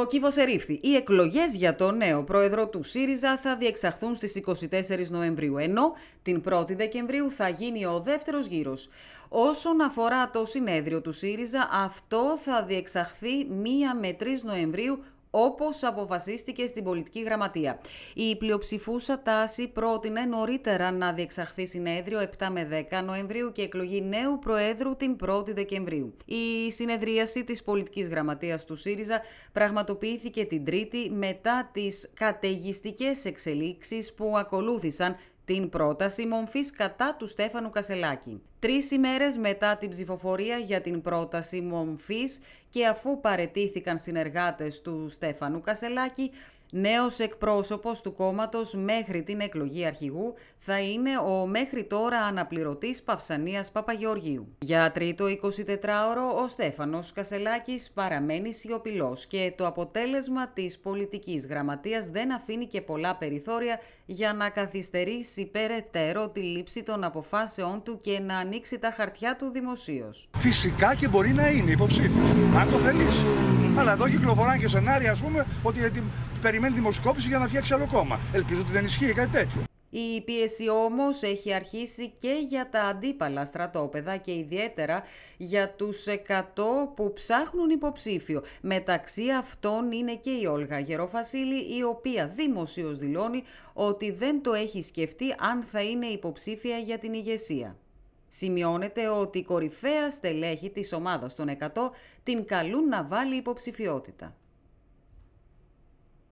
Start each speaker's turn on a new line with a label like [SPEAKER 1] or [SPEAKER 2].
[SPEAKER 1] Ο κύβο ερήφθη. Οι εκλογές για τον νέο πρόεδρο του ΣΥΡΙΖΑ θα διεξαχθούν στις 24 Νοεμβρίου, ενώ την 1η Δεκεμβρίου θα γίνει ο δεύτερος γύρος. Όσον αφορά το συνέδριο του ΣΥΡΙΖΑ, αυτό θα διεξαχθεί 1 με 3 Νοεμβρίου όπως αποφασίστηκε στην πολιτική γραμματεία. Η πλειοψηφούσα τάση πρότεινε νωρίτερα να διεξαχθεί συνέδριο 7 με 10 Νοεμβρίου και εκλογή νέου Προέδρου την 1η Δεκεμβρίου. Η συνεδρίαση της πολιτικής γραμματείας του ΣΥΡΙΖΑ πραγματοποιήθηκε την Τρίτη μετά τις καταιγιστικές εξελίξεις που ακολούθησαν την πρόταση μομφής κατά του Στέφανου Κασελάκη. Τρεις ημέρες μετά την ψηφοφορία για την πρόταση μομφής και αφού παρετήθηκαν συνεργάτες του Στέφανου Κασελάκη, Νέος εκπρόσωπος του κόμματος μέχρι την εκλογή αρχηγού θα είναι ο μέχρι τώρα αναπληρωτής Παυσανίας Παπαγεωργίου. Για τρίτο 24ωρο ο Στέφανος Κασελάκης παραμένει σιωπηλός και το αποτέλεσμα της πολιτικής γραμματείας δεν αφήνει και πολλά περιθώρια για να καθυστερήσει περαιτέρω τη λήψη των αποφάσεών του και να ανοίξει τα χαρτιά του
[SPEAKER 2] δημοσίως. Φυσικά και μπορεί να είναι υποψήφιος, αν το θέλεις. Αλλά εδώ κυκλοφοράνε και σενάρια, ας πούμε, ότι περιμένει δημοσκόπηση για να φτιάξει άλλο κόμμα. Ελπίζω ότι δεν ισχύει κάτι τέτοιο.
[SPEAKER 1] Η πίεση όμως έχει αρχίσει και για τα αντίπαλα στρατόπεδα και ιδιαίτερα για τους 100 που ψάχνουν υποψήφιο. Μεταξύ αυτών είναι και η Όλγα Γεροφασίλη η οποία δημοσίως δηλώνει ότι δεν το έχει σκεφτεί αν θα είναι υποψήφια για την ηγεσία. Σημειώνεται ότι η κορυφαία στελέχη της ομάδας των 100 την καλούν να βάλει υποψηφιότητα.